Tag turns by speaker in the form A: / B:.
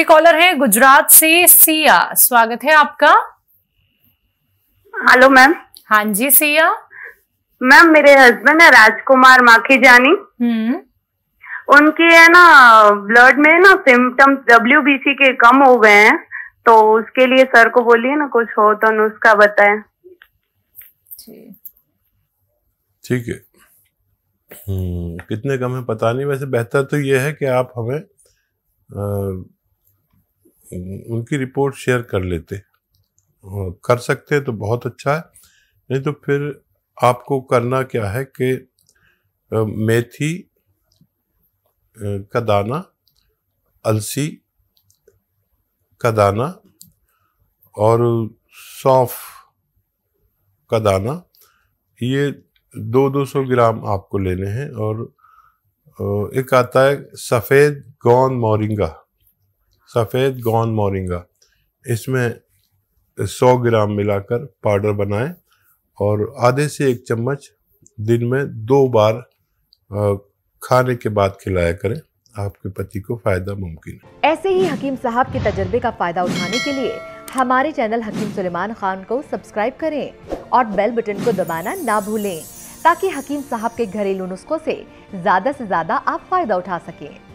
A: अगले कॉलर हैं गुजरात से सिया स्वागत है आपका हेलो मैम हाँ जी सिया मैम मेरे हस्बैंड है राजकुमार माखीजानी हम्म। उनके है ना ब्लड में ना सिम्टम्स डब्ल्यू के कम हो गए हैं तो उसके लिए सर को बोलिए ना कुछ हो तो नुस्खा बताए
B: ठीक है हम्म, कितने कम है पता नहीं वैसे बेहतर तो ये है कि आप हमें उनकी रिपोर्ट शेयर कर लेते कर सकते हैं तो बहुत अच्छा है नहीं तो फिर आपको करना क्या है कि मेथी का दाना अलसी का दाना और सौफ़ का दाना ये दो दो सौ ग्राम आपको लेने हैं और एक आता है सफ़ेद गौन मोरिंगा सफ़ेद गोंद मोरिंगा इसमें 100 ग्राम मिलाकर पाउडर बनाएं और आधे से एक चम्मच दिन में दो बार खाने के बाद खिलाया करें आपके पति को फायदा मुमकिन
C: है ऐसे ही हकीम साहब के तजर्बे का फायदा उठाने के लिए हमारे चैनल हकीम सुलेमान खान को सब्सक्राइब करें और बेल बटन को दबाना ना भूलें ताकि हकीम साहब के घरेलू नुस्खों से ज़्यादा से ज़्यादा आप फायदा उठा सकें